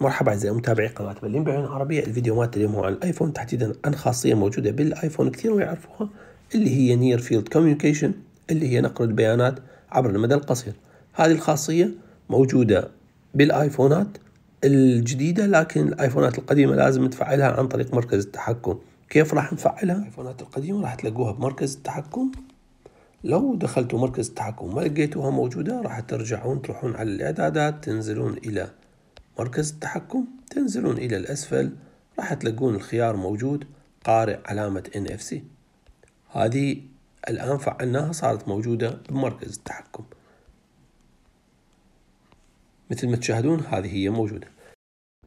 مرحبا اعزائي متابعي قناه بلين بعيون عربيه الفيديو مالت اليوم هو عن الايفون تحديدا عن خاصيه موجوده بالايفون كثير ما يعرفوها اللي هي نير فيلد كوميونيكيشن اللي هي نقل البيانات عبر المدى القصير هذه الخاصيه موجوده بالايفونات الجديده لكن الايفونات القديمه لازم نفعلها عن طريق مركز التحكم كيف راح نفعلها الايفونات القديمه راح تلاقوها بمركز التحكم لو دخلتوا مركز التحكم ما لقيتوها موجوده راح ترجعون تروحون على الاعدادات تنزلون الى مركز التحكم تنزلون إلى الأسفل راح تلقون الخيار موجود قارئ علامة NFC هذه الآن فعلناها صارت موجودة بمركز التحكم مثل ما تشاهدون هذه هي موجودة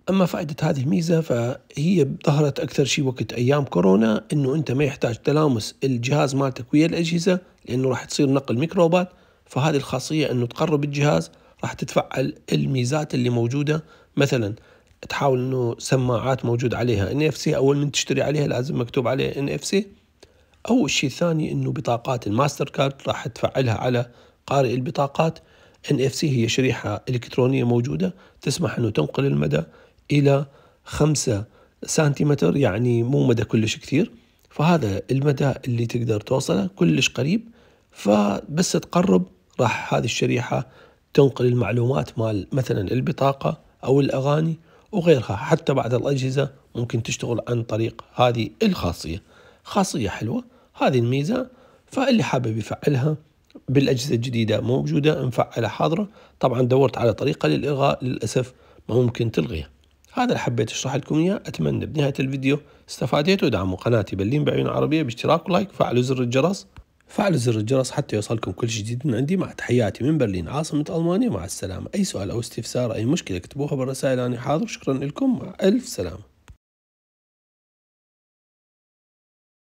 أما فائدة هذه الميزة فهي ظهرت أكثر شيء وقت أيام كورونا أنه أنت ما يحتاج تلامس الجهاز مالتك ويا الأجهزة لأنه راح تصير نقل ميكروبات فهذه الخاصية أنه تقرب الجهاز راح تتفعل الميزات اللي موجوده مثلا تحاول انه سماعات موجود عليها ان اف سي اول من تشتري عليها لازم مكتوب عليه ان اف سي او الشيء الثاني انه بطاقات الماستر كارد راح تفعلها على قارئ البطاقات ان اف سي هي شريحه الكترونيه موجوده تسمح انه تنقل المدى الى 5 سنتيمتر يعني مو مدى كلش كثير فهذا المدى اللي تقدر توصله كلش قريب فبس تقرب راح هذه الشريحه تنقل المعلومات مال مثلا البطاقة أو الأغاني وغيرها حتى بعض الأجهزة ممكن تشتغل عن طريق هذه الخاصية خاصية حلوة هذه الميزة فاللي حابب يفعلها بالأجهزة الجديدة موجودة مفعلة حاضرة طبعا دورت على طريقة للإلغاء للأسف ما ممكن تلغيها هذا اللي حبيت اشرح لكم اياه اتمنى بنهايه الفيديو استفاديتوا ودعموا قناتي بلين بعيون عربيه باشتراك ولايك وفعلوا زر الجرس فعلوا زر الجرس حتى يوصلكم كل جديد من عندي مع تحياتي من برلين عاصمة ألمانيا مع السلامة أي سؤال أو استفسار أي مشكلة اكتبوها بالرسائل أنا حاضر شكرا لكم مع ألف سلامة